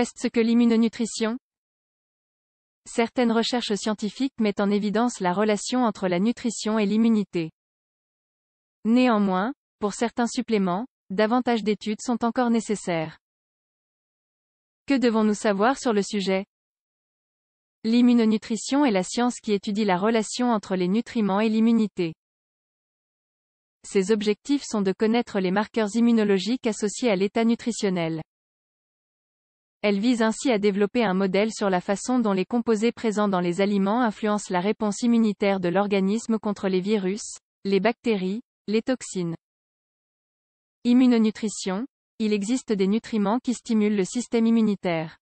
quest ce que l'immunonutrition Certaines recherches scientifiques mettent en évidence la relation entre la nutrition et l'immunité. Néanmoins, pour certains suppléments, davantage d'études sont encore nécessaires. Que devons-nous savoir sur le sujet L'immunonutrition est la science qui étudie la relation entre les nutriments et l'immunité. Ses objectifs sont de connaître les marqueurs immunologiques associés à l'état nutritionnel. Elle vise ainsi à développer un modèle sur la façon dont les composés présents dans les aliments influencent la réponse immunitaire de l'organisme contre les virus, les bactéries, les toxines. Immunonutrition, il existe des nutriments qui stimulent le système immunitaire.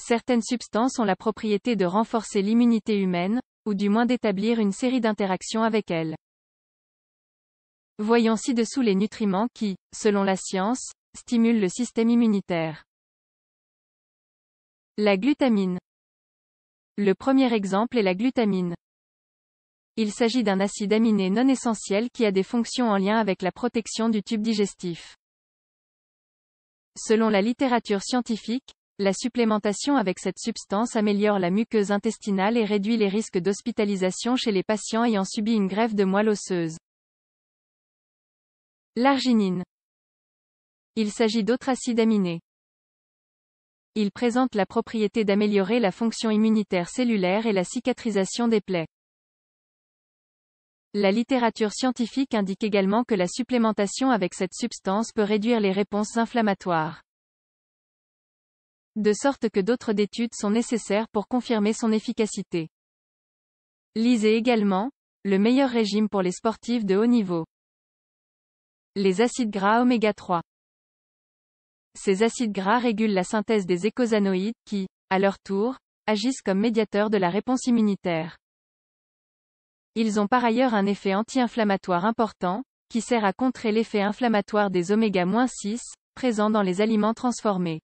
Certaines substances ont la propriété de renforcer l'immunité humaine, ou du moins d'établir une série d'interactions avec elle. Voyons ci-dessous les nutriments qui, selon la science, stimulent le système immunitaire. La glutamine. Le premier exemple est la glutamine. Il s'agit d'un acide aminé non essentiel qui a des fonctions en lien avec la protection du tube digestif. Selon la littérature scientifique, la supplémentation avec cette substance améliore la muqueuse intestinale et réduit les risques d'hospitalisation chez les patients ayant subi une grève de moelle osseuse. L'arginine. Il s'agit d'autres acides aminés. Il présente la propriété d'améliorer la fonction immunitaire cellulaire et la cicatrisation des plaies. La littérature scientifique indique également que la supplémentation avec cette substance peut réduire les réponses inflammatoires. De sorte que d'autres études sont nécessaires pour confirmer son efficacité. Lisez également, le meilleur régime pour les sportifs de haut niveau. Les acides gras oméga 3. Ces acides gras régulent la synthèse des écosanoïdes qui, à leur tour, agissent comme médiateurs de la réponse immunitaire. Ils ont par ailleurs un effet anti-inflammatoire important, qui sert à contrer l'effet inflammatoire des oméga-6, présents dans les aliments transformés.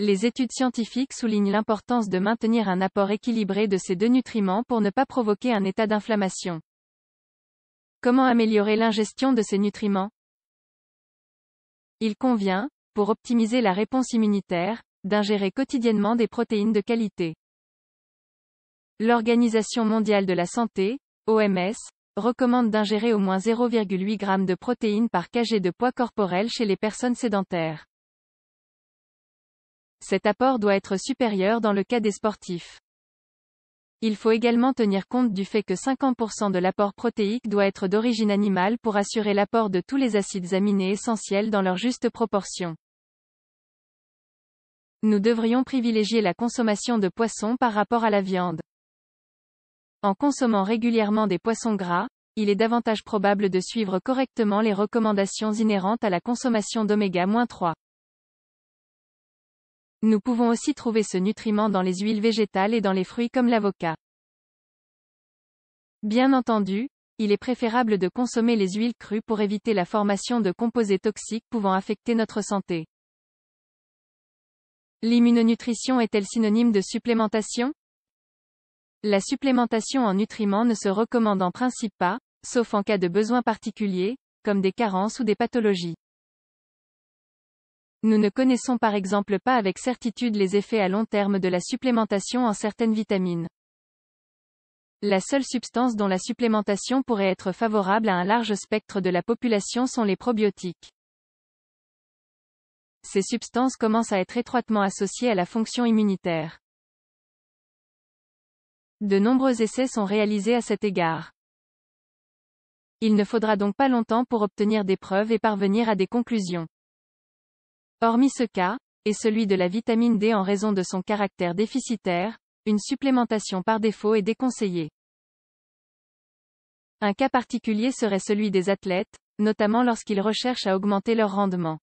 Les études scientifiques soulignent l'importance de maintenir un apport équilibré de ces deux nutriments pour ne pas provoquer un état d'inflammation. Comment améliorer l'ingestion de ces nutriments il convient, pour optimiser la réponse immunitaire, d'ingérer quotidiennement des protéines de qualité. L'Organisation mondiale de la santé, OMS, recommande d'ingérer au moins 0,8 g de protéines par kg de poids corporel chez les personnes sédentaires. Cet apport doit être supérieur dans le cas des sportifs. Il faut également tenir compte du fait que 50% de l'apport protéique doit être d'origine animale pour assurer l'apport de tous les acides aminés essentiels dans leur juste proportion. Nous devrions privilégier la consommation de poissons par rapport à la viande. En consommant régulièrement des poissons gras, il est davantage probable de suivre correctement les recommandations inhérentes à la consommation d'oméga-3. Nous pouvons aussi trouver ce nutriment dans les huiles végétales et dans les fruits comme l'avocat. Bien entendu, il est préférable de consommer les huiles crues pour éviter la formation de composés toxiques pouvant affecter notre santé. L'immunonutrition est-elle synonyme de supplémentation La supplémentation en nutriments ne se recommande en principe pas, sauf en cas de besoins particuliers, comme des carences ou des pathologies. Nous ne connaissons par exemple pas avec certitude les effets à long terme de la supplémentation en certaines vitamines. La seule substance dont la supplémentation pourrait être favorable à un large spectre de la population sont les probiotiques. Ces substances commencent à être étroitement associées à la fonction immunitaire. De nombreux essais sont réalisés à cet égard. Il ne faudra donc pas longtemps pour obtenir des preuves et parvenir à des conclusions. Hormis ce cas, et celui de la vitamine D en raison de son caractère déficitaire, une supplémentation par défaut est déconseillée. Un cas particulier serait celui des athlètes, notamment lorsqu'ils recherchent à augmenter leur rendement.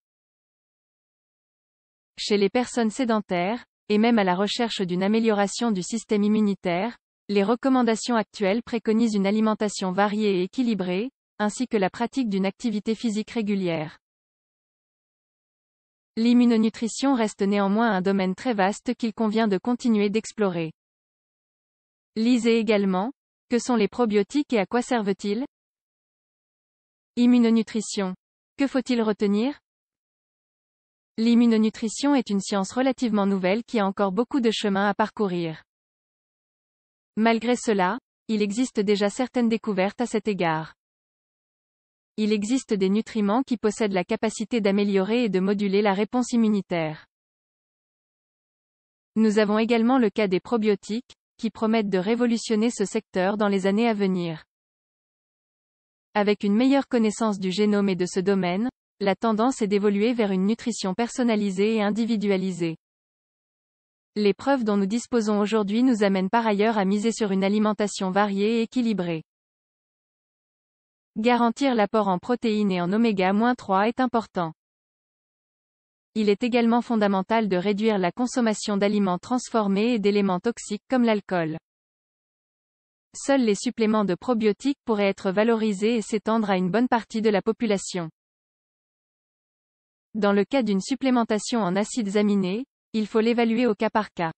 Chez les personnes sédentaires, et même à la recherche d'une amélioration du système immunitaire, les recommandations actuelles préconisent une alimentation variée et équilibrée, ainsi que la pratique d'une activité physique régulière. L'immunonutrition reste néanmoins un domaine très vaste qu'il convient de continuer d'explorer. Lisez également, que sont les probiotiques et à quoi servent-ils Immunonutrition. Que faut-il retenir L'immunonutrition est une science relativement nouvelle qui a encore beaucoup de chemin à parcourir. Malgré cela, il existe déjà certaines découvertes à cet égard. Il existe des nutriments qui possèdent la capacité d'améliorer et de moduler la réponse immunitaire. Nous avons également le cas des probiotiques, qui promettent de révolutionner ce secteur dans les années à venir. Avec une meilleure connaissance du génome et de ce domaine, la tendance est d'évoluer vers une nutrition personnalisée et individualisée. Les preuves dont nous disposons aujourd'hui nous amènent par ailleurs à miser sur une alimentation variée et équilibrée. Garantir l'apport en protéines et en oméga-3 est important. Il est également fondamental de réduire la consommation d'aliments transformés et d'éléments toxiques comme l'alcool. Seuls les suppléments de probiotiques pourraient être valorisés et s'étendre à une bonne partie de la population. Dans le cas d'une supplémentation en acides aminés, il faut l'évaluer au cas par cas.